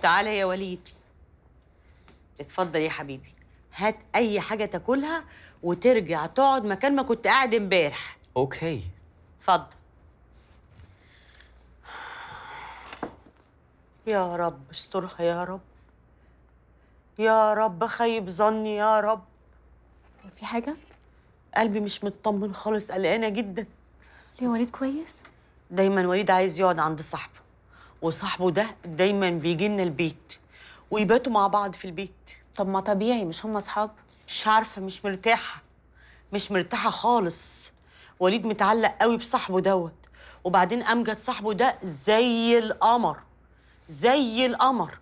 تعالى يا وليد اتفضل يا حبيبي هات اي حاجه تاكلها وترجع تقعد مكان ما كنت قاعد امبارح اوكي اتفضل يا رب استرها يا رب يا رب خيب ظني يا رب في حاجه قلبي مش مطمن خالص قلقانه جدا ليه وليد كويس دايما وليد عايز يقعد عند صاحبه وصاحبه ده دايما بيجي لنا البيت ويباتوا مع بعض في البيت طب ما طبيعي مش هم اصحاب مش عارفه مش مرتاحه مش مرتاحه خالص وليد متعلق قوي بصاحبه دوت وبعدين امجد صاحبه ده زي القمر زي القمر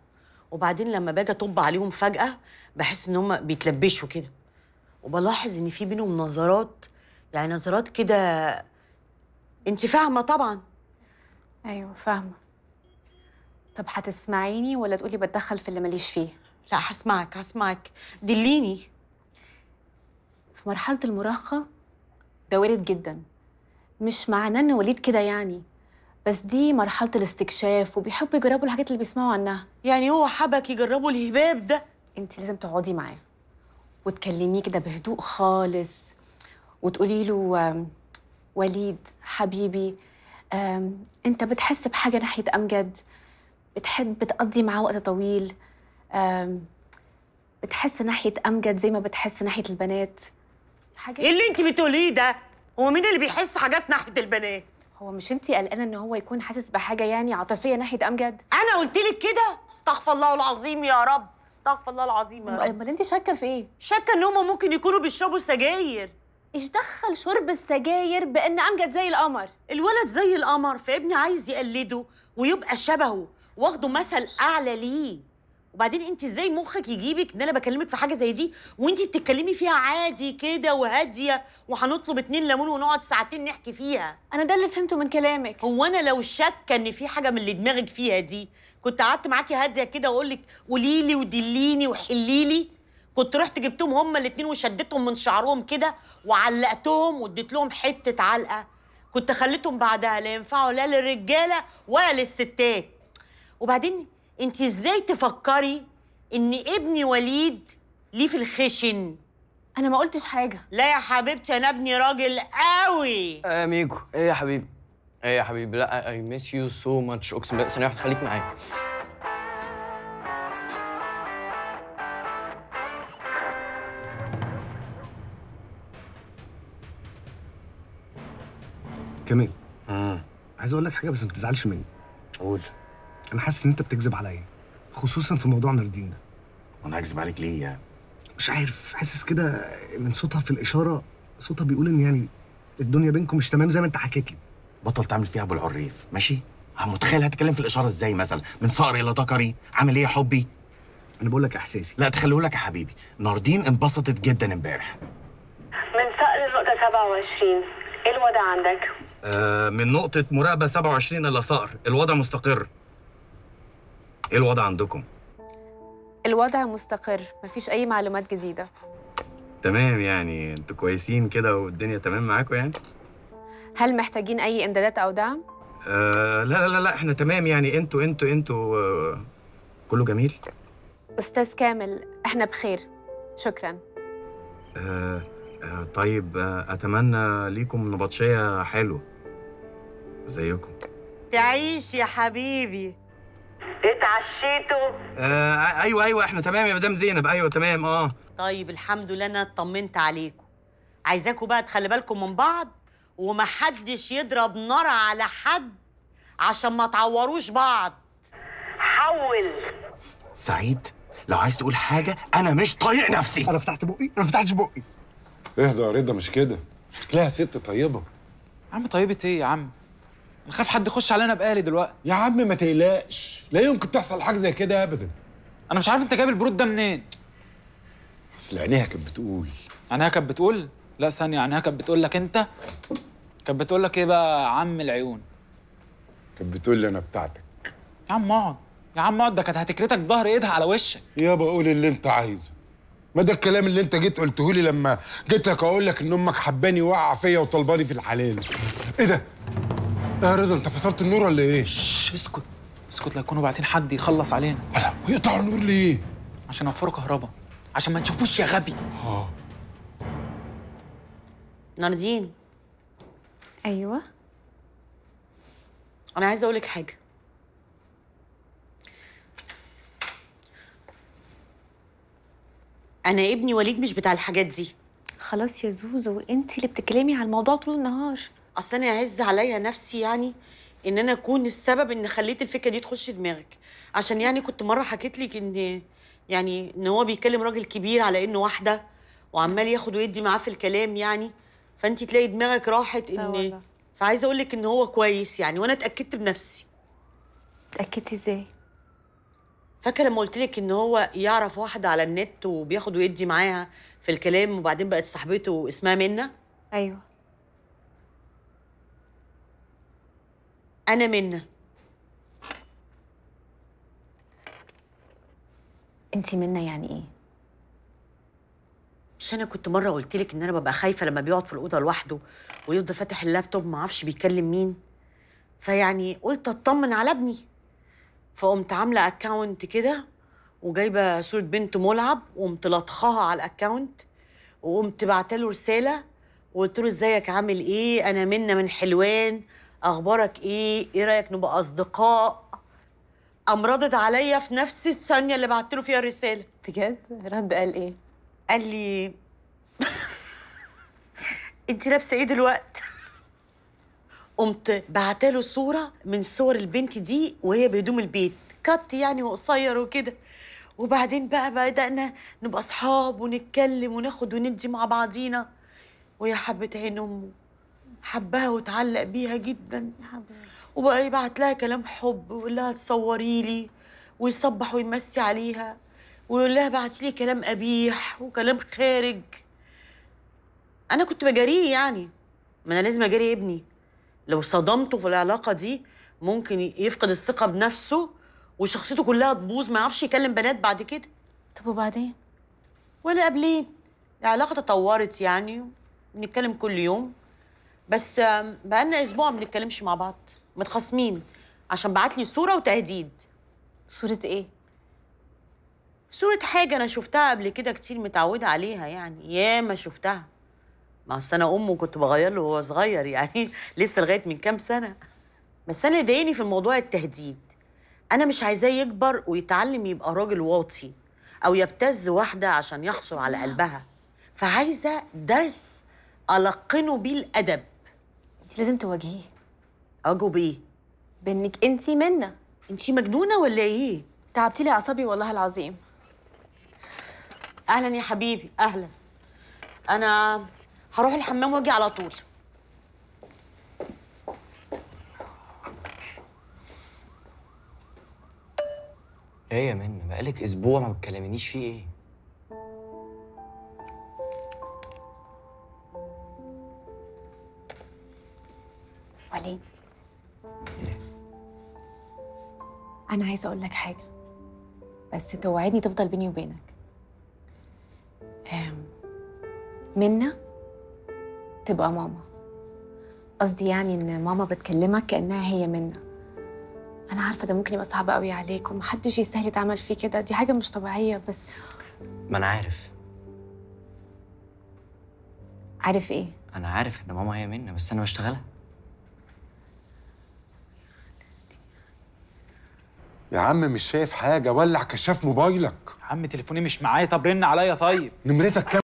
وبعدين لما باجي اطب عليهم فجاه بحس ان هم بيتلبشوا كده وبلاحظ ان في بينهم نظرات يعني نظرات كده انت فاهمه طبعا ايوه فاهمه طب هتسمعيني ولا تقولي بتدخل في اللي ماليش فيه؟ لا هسمعك هسمعك دليني في مرحلة المراهقة ده وارد جدا مش معناه ان وليد كده يعني بس دي مرحلة الاستكشاف وبيحبوا يجربوا الحاجات اللي بيسمعوا عنها يعني هو حبك يجربوا الهباب ده انت لازم تقعدي معاه وتكلميه كده بهدوء خالص وتقولي له وليد حبيبي انت بتحس بحاجة ناحية امجد بتحب بتقضي معاه وقت طويل بتحس ناحيه امجد زي ما بتحس ناحيه البنات حاجات ايه اللي انت بتقوليه ده هو مين اللي بيحس حاجات ناحيه البنات هو مش انت قلقانه ان هو يكون حاسس بحاجه يعني عاطفيه ناحيه امجد انا قلت لك كده استغفر الله العظيم يا رب استغفر الله العظيم يا رب امال انت شاكه في ايه شاكه ان هما ممكن يكونوا بيشربوا سجاير ايش دخل شرب السجاير بان امجد زي القمر الولد زي القمر فابني عايز يقلده ويبقى شبهه واخده مثل اعلى ليه وبعدين انت ازاي مخك يجيبك ان انا بكلمك في حاجه زي دي وانت بتتكلمي فيها عادي كده وهاديه وهنطلب اتنين ليمون ونقعد ساعتين نحكي فيها انا ده اللي فهمته من كلامك هو انا لو شاكه ان في حاجه من اللي دماغك فيها دي كنت قعدت معاكي هاديه كده واقول لك قولي لي ودليني وحلي لي كنت رحت جبتهم هما الاتنين وشدتهم من شعرهم كده وعلقتهم واديت لهم حته علقه كنت خليتهم بعدها لا ينفعوا لا للرجاله ولا للستات وبعدين انت ازاي تفكري ان ابني وليد ليه في الخشن انا ما قلتش حاجه لا يا حبيبتي انا ابني راجل قوي يا آه، ميكو ايه يا حبيبي ايه يا حبيبي لا اي ميس يو سو ماتش اقسم بالله ثانيه خليك معايا كمال امم عايز اقول لك حاجه بس ما تزعلش مني قول انا حاسس ان انت بتكذب عليا خصوصا في موضوع نردين ده وانا هكذب عليك ليه يعني مش عارف حاسس كده من صوتها في الاشاره صوتها بيقول ان يعني الدنيا بينكم مش تمام زي ما انت حكيت لي بطل تعمل فيها ابو العريف ماشي متخيل هتتكلم في الاشاره ازاي مثلا من صقري ذكري عامل ايه يا حبي انا بقول لك احساسي لا تخليه لك يا حبيبي ناردين انبسطت جدا امبارح من صقر النقطه 27 ايه الوضع عندك آه من نقطه مراقبه 27 الى صقر الوضع مستقر ايه الوضع عندكم؟ الوضع مستقر مفيش أي معلومات جديدة تمام يعني انتوا كويسين كده والدنيا تمام معاكم يعني؟ هل محتاجين أي إمدادات أو دعم؟ آه لا لا لا احنا تمام يعني انتوا انتوا انتوا آه كله جميل أستاذ كامل احنا بخير شكراً آه آه طيب آه أتمنى ليكم نبطشية حلوة زيكم تعيش يا حبيبي اتعشيتوا آه ايوه ايوه احنا تمام يا مدام زينب ايوه تمام اه طيب الحمد لله انا اطمنت عليكم عايزاكم بقى تخلي بالكم من بعض ومحدش يضرب نار على حد عشان ما تعوروش بعض حول سعيد لو عايز تقول حاجه انا مش طايق نفسي انا فتحت بقي انا فتحتش بقي اهدى يا رضا مش كده شكلها ست طيبه عم طيبه ايه يا عم نخاف حد يخش علينا بقالي دلوقتي يا عم ما تقلقش لا يمكن تحصل حاجه زي كده ابدا انا مش عارف انت جايب البرود ده منين اصل عينيها كانت بتقول عينيها كانت بتقول لا ثانيه عينيها كانت بتقول لك انت كانت بتقول لك ايه بقى عم العيون كانت بتقول لي انا بتاعتك يا عم اقعد يا عم اقعد ده كانت هتكرتك ظهر ايدها على وشك يابا قول اللي انت عايزه ما ده الكلام اللي انت جيت قلته لي لما جيت لك اقول لك ان امك حباني وقع فيا وطلباني في الحلال ايه ده يا رضا انت فصلت النور ولا ايه؟ شش اسكت اسكت لا يكونوا باعتين حد يخلص علينا لا ويقطعوا النور ليه؟ عشان يوفروا كهرباء عشان ما نشوفوش يا غبي اه ناردين ايوه انا عايزه اقول لك حاجه انا ابني وليد مش بتاع الحاجات دي خلاص يا زوزو انت اللي بتتكلمي على الموضوع طول النهار اصل انا يعز عليا نفسي يعني ان انا اكون السبب ان خليت الفكره دي تخش دماغك عشان يعني كنت مره حكيت لك ان يعني ان هو بيكلم راجل كبير على انه واحده وعمال ياخد ويدي معاه في الكلام يعني فانت تلاقي دماغك راحت ان فعايزه اقول لك ان هو كويس يعني وانا اتاكدت بنفسي اتاكدتي ازاي فاكره لما قلت لك ان هو يعرف واحده على النت وبياخد ويدي معاها في الكلام وبعدين بقت صاحبته اسمها منى ايوه أنا منى أنت منى يعني إيه؟ مش أنا كنت مرة قلت لك إن أنا ببقى خايفة لما بيقعد في الأوضة لوحده ويفضل فاتح اللابتوب معرفش بيكلم مين فيعني قلت أطمن على ابني فقمت عاملة أكاونت كده وجايبة صورة بنت ملعب وقمت لطخاها على الأكاونت وقمت بعتله رسالة وقلت له ازيك عامل ايه انا منى من حلوان اخبارك ايه ايه رايك نبقى اصدقاء قام ردد عليا في نفس الثانيه اللي بعت له فيها الرساله بجد رد قال ايه قال لي انت لابسه ايه دلوقتي قمت له صوره من صور البنت دي وهي بهدوم البيت كات يعني وقصير وكده وبعدين بقى بدأنا نبقى أصحاب ونتكلم وناخد وندي مع بعضينا ويا حبة عين أمه حبها وتعلق بيها جدا يا حبيبي وبقى يبعت لها كلام حب ويقول لها تصوري لي ويصبح ويمسي عليها ويقول لها بعت لي كلام قبيح وكلام خارج انا كنت بجاريه يعني ما انا لازم اجاري ابني لو صدمته في العلاقه دي ممكن يفقد الثقه بنفسه وشخصيته كلها تبوظ ما يعرفش يكلم بنات بعد كده طب وبعدين ولا قبلين العلاقه تطورت يعني بنتكلم كل يوم بس بقالنا اسبوع ما بنتكلمش مع بعض متخاصمين عشان بعت لي صوره وتهديد صوره ايه صوره حاجه انا شفتها قبل كده كتير متعوده عليها يعني ياما شفتها ما اصل انا امه كنت بغير له وهو صغير يعني لسه لغايه من كام سنه بس انا ضايقني في الموضوع التهديد انا مش عايزاه يكبر ويتعلم يبقى راجل واطي او يبتز واحده عشان يحصل على قلبها فعايزه درس القنه بيه الادب انت لازم تواجهيه اجو بايه؟ بانك انت منا انت مجنونه ولا ايه؟ تعبتي لي اعصابي والله العظيم اهلا يا حبيبي اهلا انا هروح الحمام واجي على طول ايه يا منى بقالك اسبوع ما بتكلمنيش فيه ايه عايزه اقول لك حاجه بس توعدني تفضل بيني وبينك منا تبقى ماما قصدي يعني ان ماما بتكلمك كانها هي منا انا عارفه ده ممكن يبقى صعب قوي عليك ومحدش يستاهل يتعمل فيه كده دي حاجه مش طبيعيه بس ما انا عارف عارف ايه انا عارف ان ماما هي منا بس انا بشتغلها يا عم مش شايف حاجه ولع كشاف موبايلك يا عم تليفوني مش معايا طب رن عليا طيب نمرتك كام